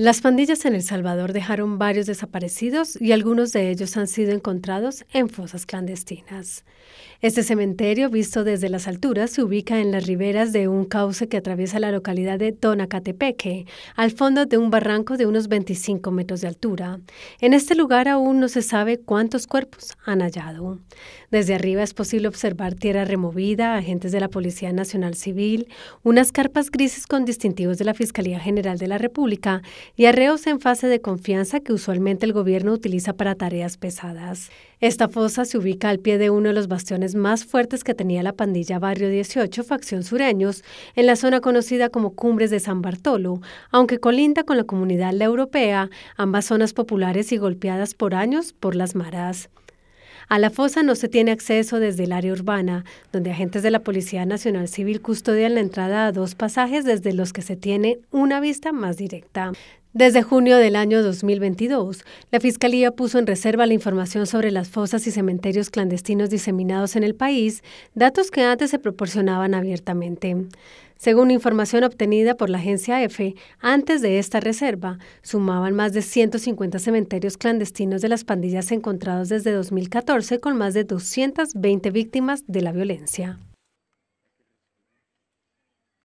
Las pandillas en El Salvador dejaron varios desaparecidos y algunos de ellos han sido encontrados en fosas clandestinas. Este cementerio, visto desde las alturas, se ubica en las riberas de un cauce que atraviesa la localidad de Donacatepeque, al fondo de un barranco de unos 25 metros de altura. En este lugar aún no se sabe cuántos cuerpos han hallado. Desde arriba es posible observar tierra removida, agentes de la Policía Nacional Civil, unas carpas grises con distintivos de la Fiscalía General de la República y arreos en fase de confianza que usualmente el gobierno utiliza para tareas pesadas. Esta fosa se ubica al pie de uno de los bastiones más fuertes que tenía la pandilla Barrio 18, facción sureños, en la zona conocida como Cumbres de San Bartolo, aunque colinda con la comunidad la europea, ambas zonas populares y golpeadas por años por las maras. A la fosa no se tiene acceso desde el área urbana, donde agentes de la Policía Nacional Civil custodian la entrada a dos pasajes desde los que se tiene una vista más directa. Desde junio del año 2022, la Fiscalía puso en reserva la información sobre las fosas y cementerios clandestinos diseminados en el país, datos que antes se proporcionaban abiertamente. Según información obtenida por la agencia EFE, antes de esta reserva, sumaban más de 150 cementerios clandestinos de las pandillas encontrados desde 2014 con más de 220 víctimas de la violencia.